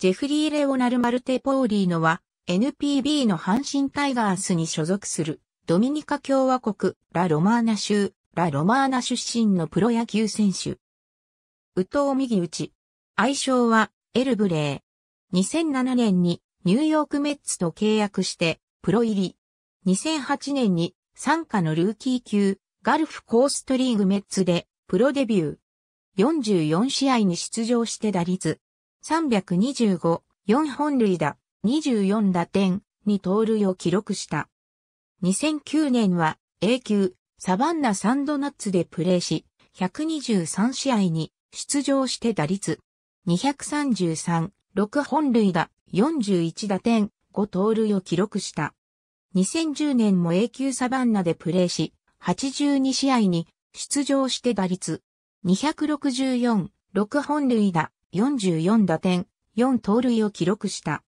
ジェフリー・レオナル・マルテ・ポーリーノは、NPB の阪神タイガースに所属する、ドミニカ共和国、ラ・ロマーナ州、ラ・ロマーナ出身のプロ野球選手。右藤右打愛称は、エルブレー。2007年に、ニューヨークメッツと契約して、プロ入り。2008年に、参加のルーキー級、ガルフコーストリーグメッツで、プロデビュー。44試合に出場して打率、325、4本塁打、24打点、に盗塁を記録した。2009年は A 級サバンナサンドナッツでプレーし、123試合に出場して打率233、6本塁打、41打点、5盗塁を記録した。2010年も A 級サバンナでプレーし、82試合に出場して打率264、6本塁打、44打点、4盗塁を記録した。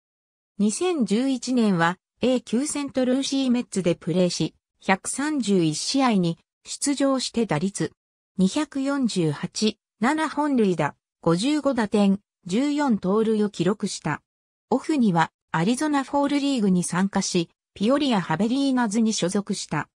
2011年は A 級セントルーシーメッツでプレーし、131試合に出場して打率248、7本塁打、55打点、14盗塁を記録した。オフにはアリゾナフォールリーグに参加し、ピオリア・ハベリーナズに所属した。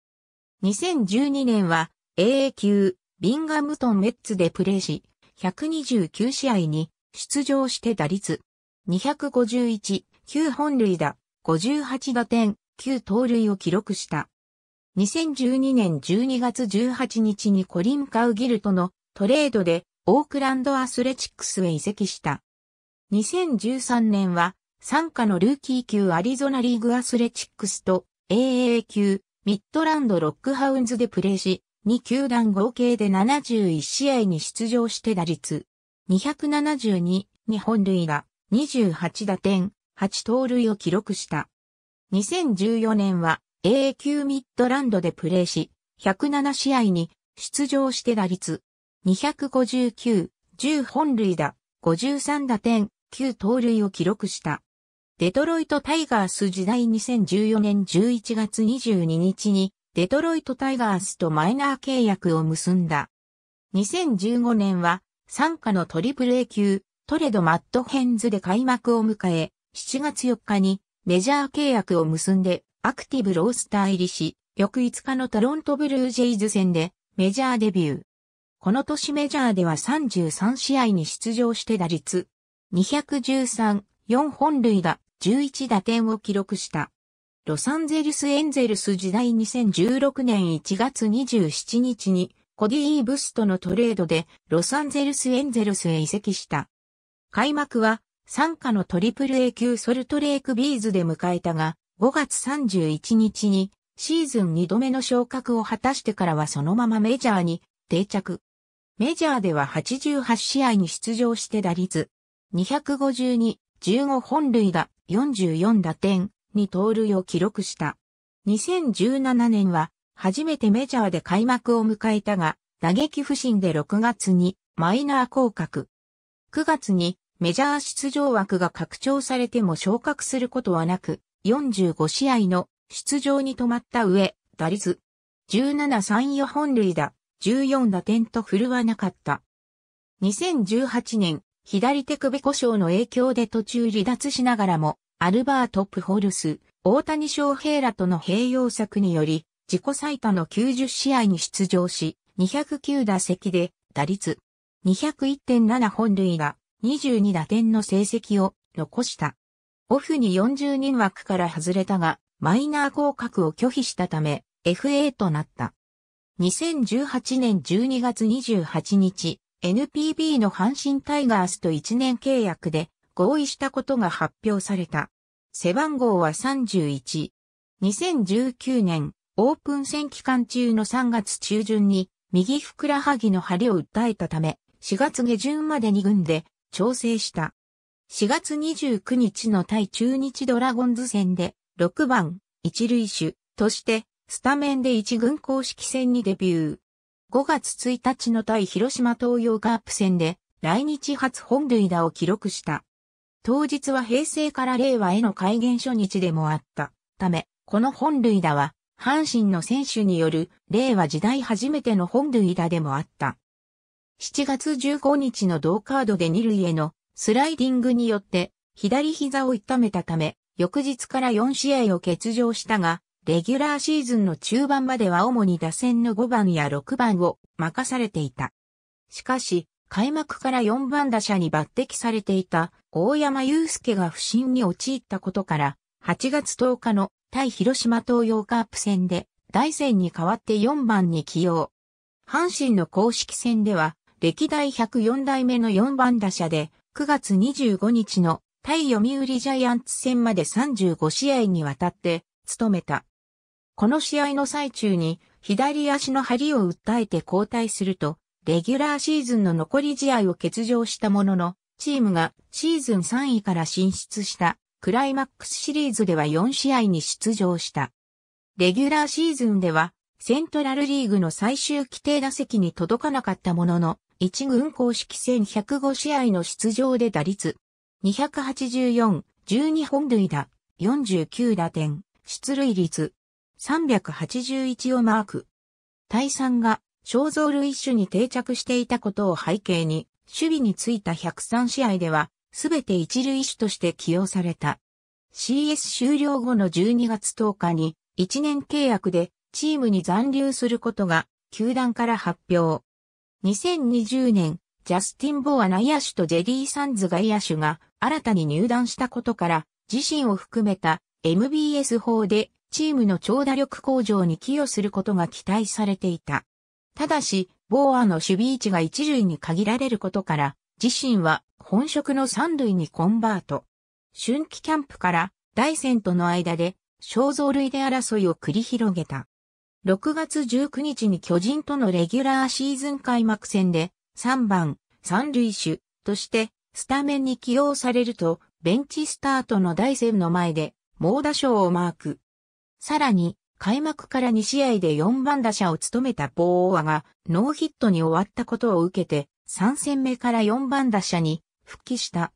2012年は AA 級ビンガムトン・メッツでプレーし、129試合に出場して打率251、9本塁打、58打点、9盗塁を記録した。2012年12月18日にコリン・カウギルとのトレードでオークランドアスレチックスへ移籍した。2013年は参加のルーキー級アリゾナリーグアスレチックスと AA 級ミッドランドロックハウンズでプレーし、2球団合計で71試合に出場して打率272日本塁打28打点8盗塁を記録した。2014年は A 級ミッドランドでプレーし、107試合に出場して打率259、10本塁打、53打点、9盗塁を記録した。デトロイトタイガース時代2014年11月22日にデトロイトタイガースとマイナー契約を結んだ。2015年は、参加のトリプル A 級、トレド・マット・ヘンズで開幕を迎え、7月4日にメジャー契約を結んで、アクティブロースター入りし、翌5日のトロントブルージェイズ戦でメジャーデビュー。この年メジャーでは33試合に出場して打率213、4本塁打、11打点を記録した。ロサンゼルスエンゼルス時代2016年1月27日にコディ・イーブスとのトレードでロサンゼルスエンゼルスへ移籍した。開幕は参加のトリプル A 級ソルトレイクビーズで迎えたが5月31日にシーズン2度目の昇格を果たしてからはそのままメジャーに定着。メジャーでは88試合に出場して打率252、15本塁打、44打点、に盗塁を記録した。2017年は初めてメジャーで開幕を迎えたが、打撃不振で6月にマイナー降格。9月にメジャー出場枠が拡張されても昇格することはなく、45試合の出場に止まった上、打率17-34本塁打、14打点と振るわなかった。2018年、左手首故障の影響で途中離脱しながらも、アルバート・プホルス、大谷翔平らとの併用策により、自己最多の90試合に出場し、209打席で、打率201.7本塁打、22打点の成績を残した。オフに40人枠から外れたが、マイナー降格を拒否したため、FA となった。2018年12月28日、NPB の阪神タイガースと1年契約で合意したことが発表された。背番号は31。2019年、オープン戦期間中の3月中旬に、右ふくらはぎの張りを訴えたため、4月下旬まで2軍で調整した。4月29日の対中日ドラゴンズ戦で、6番、一塁手として、スタメンで1軍公式戦にデビュー。5月1日の対広島東洋カープ戦で、来日初本塁打を記録した。当日は平成から令和への改元初日でもあったため、この本類打は、阪神の選手による令和時代初めての本類打でもあった。7月15日の同カードで2塁へのスライディングによって左膝を痛めたため、翌日から4試合を欠場したが、レギュラーシーズンの中盤までは主に打線の5番や6番を任されていた。しかし、開幕から4番打者に抜擢されていた大山祐介が不振に陥ったことから、8月10日の対広島東洋カープ戦で大戦に代わって4番に起用。阪神の公式戦では、歴代104代目の4番打者で、9月25日の対読売ジャイアンツ戦まで35試合にわたって務めた。この試合の最中に左足の張りを訴えて交代すると、レギュラーシーズンの残り試合を欠場したものの、チームがシーズン3位から進出したクライマックスシリーズでは4試合に出場した。レギュラーシーズンでは、セントラルリーグの最終規定打席に届かなかったものの、1軍公式戦105試合の出場で打率、284、12本塁打、49打点、出塁率、381をマーク。対3が肖像類種に定着していたことを背景に、守備についた103試合では、すべて一類種として起用された。CS 終了後の12月10日に、1年契約でチームに残留することが、球団から発表。2020年、ジャスティン・ボア内野手とジェリー・サンズ外野手が新たに入団したことから、自身を含めた MBS 法でチームの長打力向上に寄与することが期待されていた。ただし、ボーアの守備位置が一塁に限られることから、自身は本職の三塁にコンバート。春季キャンプから大戦との間で肖像類で争いを繰り広げた。6月19日に巨人とのレギュラーシーズン開幕戦で3番三塁手としてスタメンに起用されるとベンチスタートの大戦の前で猛打賞をマーク。さらに開幕から2試合で4番打者を務めたボーアがノーヒットに終わったことを受けて3戦目から4番打者に復帰した。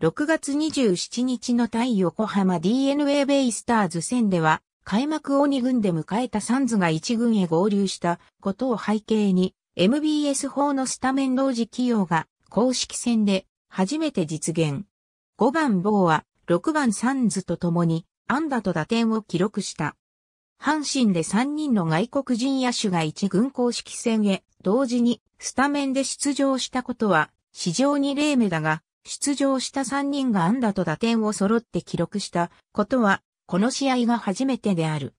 6月27日の対横浜 DNA ベイスターズ戦では開幕を2軍で迎えたサンズが1軍へ合流したことを背景に MBS 法のスタメン同時起用が公式戦で初めて実現。5番ボーア、6番サンズと共に安打と打点を記録した。阪神で3人の外国人野手が1軍公式戦へ、同時にスタメンで出場したことは、史上2例目だが、出場した3人が安打と打点を揃って記録したことは、この試合が初めてである。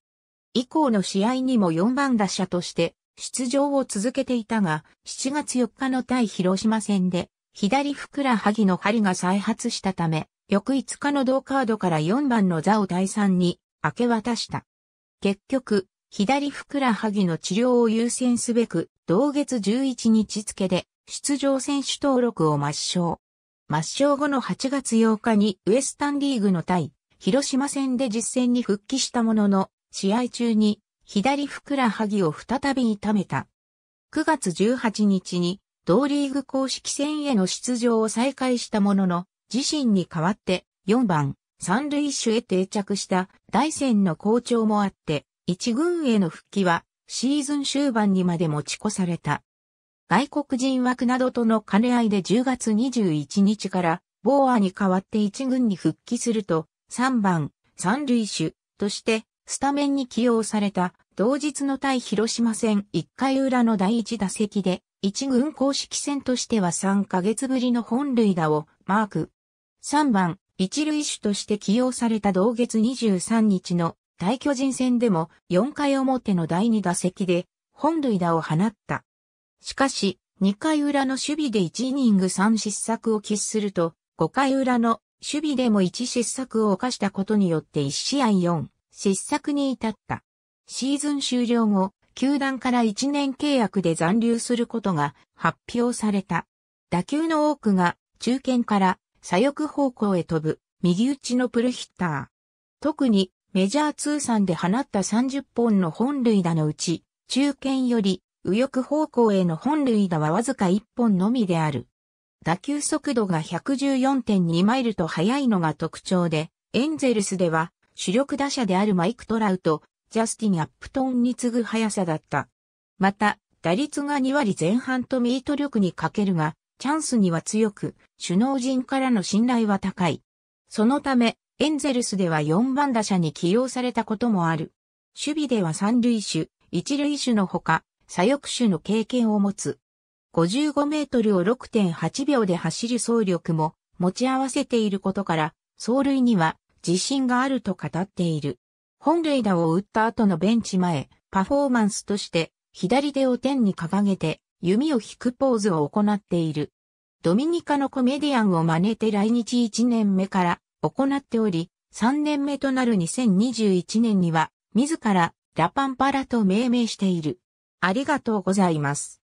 以降の試合にも4番打者として出場を続けていたが、7月4日の対広島戦で、左ふくらはぎの針が再発したため、翌5日の同カードから4番の座を第3に明け渡した。結局、左ふくらはぎの治療を優先すべく、同月11日付で出場選手登録を抹消。抹消後の8月8日にウエスタンリーグの対広島戦で実戦に復帰したものの、試合中に左ふくらはぎを再び痛めた。9月18日に同リーグ公式戦への出場を再開したものの、自身に代わって4番三塁手へ定着した大戦の好調もあって、一軍への復帰はシーズン終盤にまで持ち越された。外国人枠などとの兼ね合いで10月21日からボーアに代わって一軍に復帰すると3番三塁手としてスタメンに起用された同日の対広島戦1回裏の第1打席で一軍公式戦としては3ヶ月ぶりの本塁打をマーク。3番一塁手として起用された同月23日の大巨人戦でも4回表の第2打席で本塁打を放った。しかし、2回裏の守備で1イニング3失策を喫すると、5回裏の守備でも1失策を犯したことによって1試合4失策に至った。シーズン終了後、球団から1年契約で残留することが発表された。打球の多くが中堅から左翼方向へ飛ぶ、右打ちのプルヒッター。特に、メジャー通算で放った30本の本塁打のうち、中堅より右翼方向への本塁打はわずか1本のみである。打球速度が114.2マイルと速いのが特徴で、エンゼルスでは主力打者であるマイク・トラウト、ジャスティン・アップトンに次ぐ速さだった。また、打率が2割前半とミート力に欠けるが、チャンスには強く、首脳陣からの信頼は高い。そのため、エンゼルスでは4番打者に起用されたこともある。守備では三塁手、一塁手のほか、左翼手の経験を持つ。55メートルを6.8秒で走る走力も持ち合わせていることから、走塁には自信があると語っている。本塁打を打った後のベンチ前、パフォーマンスとして、左手を天に掲げて、弓を引くポーズを行っている。ドミニカのコメディアンを真似て来日1年目から行っており、3年目となる2021年には、自らラパンパラと命名している。ありがとうございます。